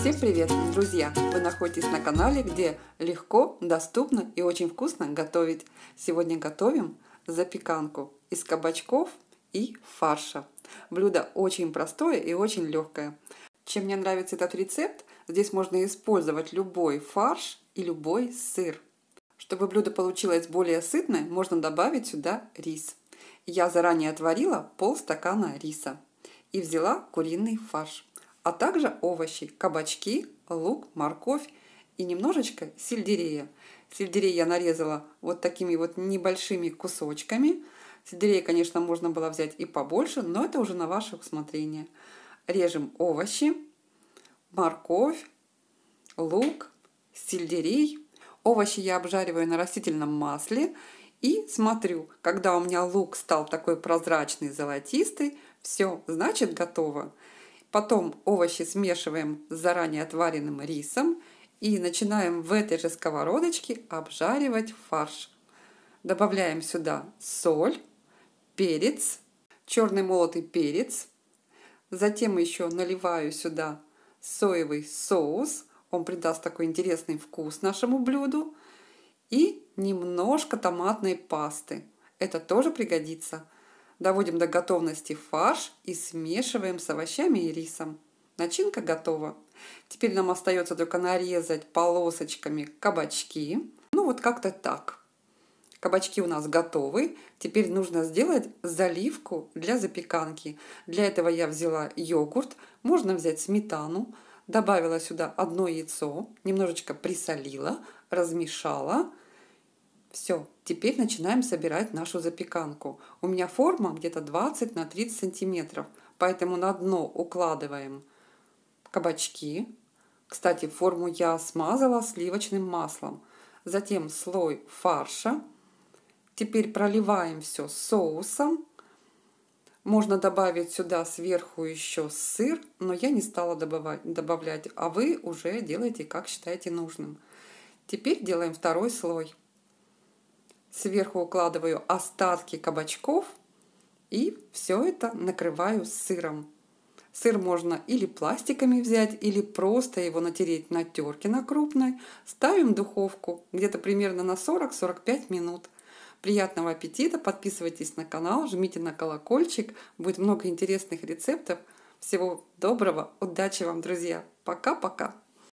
Всем привет, друзья! Вы находитесь на канале, где легко, доступно и очень вкусно готовить. Сегодня готовим запеканку из кабачков и фарша. Блюдо очень простое и очень легкое. Чем мне нравится этот рецепт, здесь можно использовать любой фарш и любой сыр. Чтобы блюдо получилось более сытное, можно добавить сюда рис. Я заранее отварила пол стакана риса и взяла куриный фарш а также овощи, кабачки, лук, морковь и немножечко сельдерея. Сельдерей я нарезала вот такими вот небольшими кусочками. Сельдерей, конечно, можно было взять и побольше, но это уже на ваше усмотрение. Режем овощи, морковь, лук, сельдерей. Овощи я обжариваю на растительном масле и смотрю, когда у меня лук стал такой прозрачный, золотистый, все, значит готово. Потом овощи смешиваем с заранее отваренным рисом и начинаем в этой же сковородочке обжаривать фарш. Добавляем сюда соль, перец, черный молотый перец. Затем еще наливаю сюда соевый соус. Он придаст такой интересный вкус нашему блюду. И немножко томатной пасты. Это тоже пригодится. Доводим до готовности фарш и смешиваем с овощами и рисом. Начинка готова. Теперь нам остается только нарезать полосочками кабачки. Ну вот как-то так. Кабачки у нас готовы. Теперь нужно сделать заливку для запеканки. Для этого я взяла йогурт. Можно взять сметану. Добавила сюда одно яйцо. Немножечко присолила. Размешала. Все, теперь начинаем собирать нашу запеканку. У меня форма где-то 20 на 30 сантиметров, поэтому на дно укладываем кабачки. Кстати, форму я смазала сливочным маслом. Затем слой фарша. Теперь проливаем все соусом. Можно добавить сюда сверху еще сыр, но я не стала добавать, добавлять, а вы уже делаете, как считаете нужным. Теперь делаем второй слой. Сверху укладываю остатки кабачков и все это накрываю сыром. Сыр можно или пластиками взять, или просто его натереть на терке на крупной. Ставим духовку где-то примерно на 40-45 минут. Приятного аппетита, подписывайтесь на канал, жмите на колокольчик, будет много интересных рецептов. Всего доброго, удачи вам, друзья. Пока-пока.